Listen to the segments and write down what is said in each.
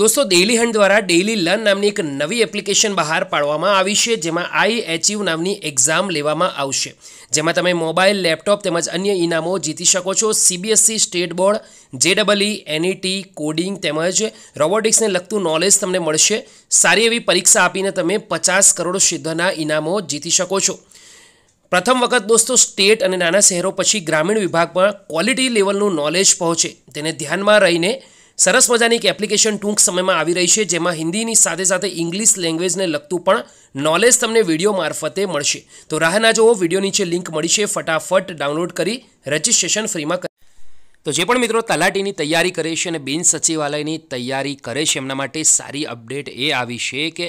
દોસ્તો Dailyhunt દ્વારા daily learn નામની એક નવી એપ્લિકેશન બહાર પાડવામાં આવી છે જેમાં આઈ એચિવ નામની એક્ઝામ લેવામાં આવશે જેમાં તમે મોબાઈલ લેપટોપ તેમજ અન્ય ઇનામો જીતી શકો છો સીબીએસસી સ્ટેટ બોર્ડ જેડબલઈ એનઈટી કોડિંગ તેમજ રોબોટિક્સને લગતું નોલેજ તમને મળશે સારી એવી પરીક્ષા આપીને તમે પચાસ કરોડ સિદ્ધના ઇનામો જીતી શકો છો પ્રથમ વખત દોસ્તો સ્ટેટ અને નાના શહેરો પછી ગ્રામીણ વિભાગમાં ક્વોલિટી લેવલનું નોલેજ પહોંચે તેને ધ્યાનમાં રહીને સરસ મજાની એક એપ્લિકેશન ટૂંક સમયમાં આવી રહી છે જેમાં હિન્દીની સાથે સાથે ઇંગ્લિશ લેંગ્વેજને લગતું પણ નોલેજ તમને વિડીયો મારફતે મળશે તો રાહ ના જુઓ વિડીયો નીચે લિંક મળી છે ફટાફટ ડાઉનલોડ કરી રજિસ્ટ્રેશન ફ્રીમાં તો જે પણ મિત્રો તલાટીની તૈયારી કરે છે અને બિન સચિવાલયની તૈયારી કરે છે એમના માટે સારી અપડેટ એ આવી છે કે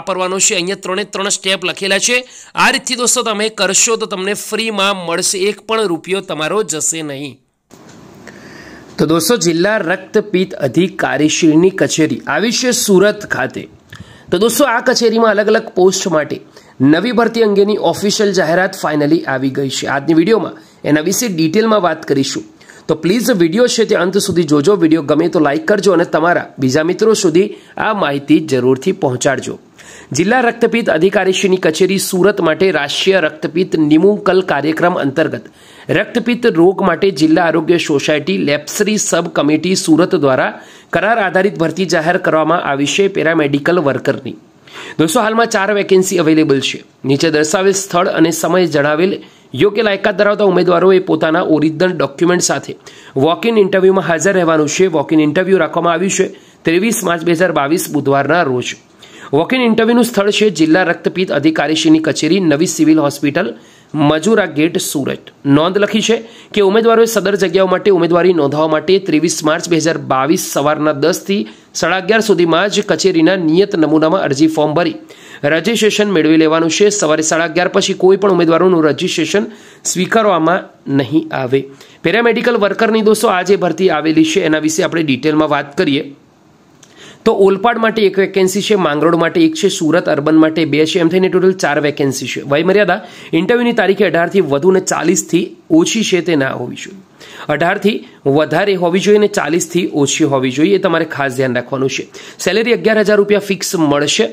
વાપરવાનો છે અહીંયા ત્રણે ત્રણ સ્ટેપ લખેલા છે આ રીતથી દોસ્તો તમે કરશો તો તમને ફ્રીમાં મળશે એક પણ રૂપિયો તમારો જશે નહીં તો દોસ્તો જિલ્લા રક્તપિત્ત અધિકારીશ્રીની કચેરી આવી છે સુરત ખાતે તો દોસ્તો આ કચેરીમાં અલગ અલગ પોસ્ટ માટે નવી ભરતી અંગેની ઓફિશિયલ જાહેરાત ફાઇનલી આવી ગઈ છે આજની વિડીયોમાં એના વિશે ડિટેલમાં વાત કરીશું તો પ્લીઝ વિડીયો છે તે અંત સુધી જોજો વિડીયો ગમે તો લાઇક કરજો અને તમારા બીજા મિત્રો સુધી આ માહિતી જરૂરથી પહોંચાડજો જિલ્લા રક્તપિત્ત અધિકારીશ્રીની કચેરી સુરત માટે રાષ્ટ્રીય રક્તપિત નિમુકલ કાર્યક્રમ અંતર્ગત રક્તપિત રોગ માટે જિલ્લા આરોગ્ય society leprosy sub committee Surat દ્વારા કરાર આધારિત ભરતી જાહેર કરવામાં આવી છે પેરામેડિકલ વર્કરની દોસ્તો હાલમાં ચાર વેકેન્સી અવેલેબલ છે નીચે દર્શાવેલ સ્થળ અને સમય જણાવેલ યોગ્ય લાયકાત ધરાવતા ઉમેદવારોએ પોતાના ઓરિજિનલ ડોક્યુમેન્ટ સાથે વોક ઇન ઇન્ટરવ્યુમાં હાજર રહેવાનું છે વોક ઇન ઇન્ટરવ્યુ રાખવામાં આવ્યું છે ત્રેવીસ માર્ચ બે હજાર બાવીસ બુધવારના રોજ વોક ઇન ઇન્ટરવ્યુનું સ્થળ છે જિલ્લા રક્તપિત અધિકારીશ્રીની કચેરી નવી civil hospital Majura gate Surat નોંધ લખી છે કે ઉમેદવારોએ સદર જગ્યાઓ માટે ઉમેદવારી નોંધાવવા માટે ત્રેવીસ માર્ચ બે હજાર બાવીસ સવારના દસથી સાડા અગિયાર સુધીમાં જ કચેરીના નિયત નમૂનામાં અરજી ફોર્મ ભરી રજીસ્ટ્રેશન મેળવી લેવાનું છે સવારે સાડા અગિયાર પછી કોઈ પણ ઉમેદવારોનું રજીસ્ટ્રેશન સ્વીકારવામાં નહીં આવે પેરામેડિકલ વર્કરની દોસ્તો આજે ભરતી આવેલી છે એના વિશે આપણે ડિટેલમાં વાત કરીએ તો ઓલપાડ માટે એક વેકેન્સી છે માંગરોળ માટે એક છે સુરત અર્બન માટે બે છે એમ થઈને ટોટલ ચાર વેકેન્સી છે વયમર્યાદા ઇન્ટરવ્યૂની તારીખે અઢારથી વધુ ને ચાલીસથી ઓછી છે તે ના હોવી જોઈએ અઢારથી વધારે હોવી જોઈએ અને ચાલીસથી ઓછી હોવી જોઈએ એ તમારે ખાસ ધ્યાન રાખવાનું છે સેલેરી અગિયાર હજાર રૂપિયા ફિક્સ મળશે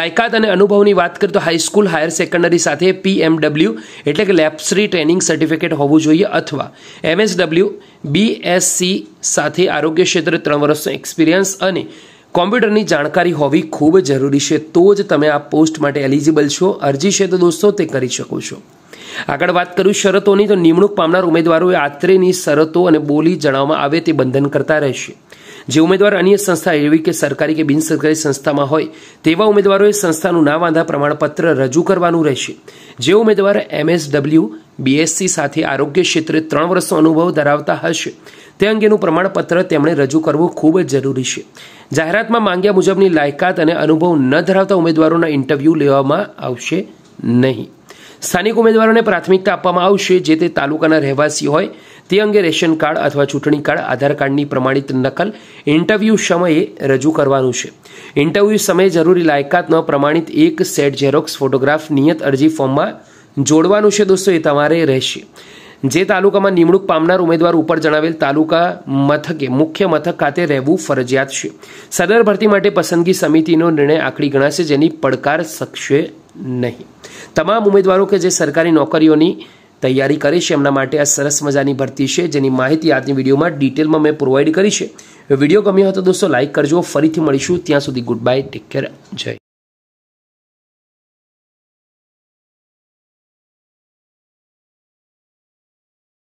લાયકાત અને અનુભવની વાત કરીએ તો હાઈસ્કૂલ હાયર સેકન્ડરી સાથે પીએમડબલ્યુ એટલે કે લેબ્સરી ટ્રેનિંગ સર્ટિફિકેટ હોવું જોઈએ અથવા એમએસડબલ્યુ બીએસસી સાથે આરોગ્ય ક્ષેત્રે ત્રણ વર્ષનો એક્સપિરિયન્સ અને કોમ્પ્યુટરની જાણકારી હોવી ખૂબ જરૂરી છે તો જ તમે આ પોસ્ટ માટે એલિજિબલ છો અરજી છે તો દોસ્તો તે કરી શકો છો આગળ વાત કરું શરતોની તો નિમણૂક પામનાર ઉમેદવારોએ આત્રેની શરતો અને બોલી જણાવવામાં આવે તે બંધન બંધનકર્તા રહેશે જે ઉમેદવાર અન્ય સંસ્થા એવી કે સરકારી કે બિન સરકારી સંસ્થામાં હોય તેવા ઉમેદવારોએ સંસ્થાનું ના વાંધા પ્રમાણપત્ર રજૂ કરવાનું રહેશે જે ઉમેદવાર એમએસડબલ્યુ બીએસસી સાથે આરોગ્ય ક્ષેત્રે ત્રણ વર્ષનો અનુભવ ધરાવતા હશે તે અંગેનું પ્રમાણપત્ર તેમણે રજૂ કરવું ખૂબ જ જરૂરી છે જાહેરાતમાં માંગ્યા મુજબની લાયકાત અને અનુભવ ન ધરાવતા ઉમેદવારોના ઇન્ટરવ્યૂ લેવામાં આવશે નહીં સ્થાનિક ઉમેદવારોને પ્રાથમિકતા આપવામાં આવશે જે તે તાલુકાના રહેવાસી હોય તે અંગે રેશન કાર્ડ અથવા ચૂંટણી કાર્ડ આધાર કાર્ડની પ્રમાણિત નકલ ઇન્ટરવ્યૂ સમયે રજૂ કરવાનું છે ઇન્ટરવ્યૂ સમયે જરૂરી લાયકાતનો પ્રમાણિત એક સેટ ઝેરોક્સ ફોટોગ્રાફ નિયત અરજી ફોર્મમાં જોડવાનું છે દોસ્તો એ તમારે રહેશે જે તાલુકામાં નિમણૂક પામનાર ઉમેદવાર ઉપર જણાવેલ તાલુકા મથકે મુખ્ય મથક ખાતે રહેવું ફરજિયાત છે સદર ભરતી માટે પસંદગી સમિતિનો નિર્ણય આખરી ગણાશે જેની પડકાર શકશે નહીં તમામ ઉમેદવારો કે જે સરકારી નોકરીઓની તૈયારી કરે છે એમના માટે આ સરસ મજાની ભરતી છે જેની માહિતી આજની વિડીયોમાં ડિટેલમાં મેં પ્રોવાઈડ કરી છે વિડીયો ગમ્યો હતો દોસ્તો લાઇક કરજો ફરીથી મળીશું ત્યાં સુધી ગુડ બાય ટેક કેર જય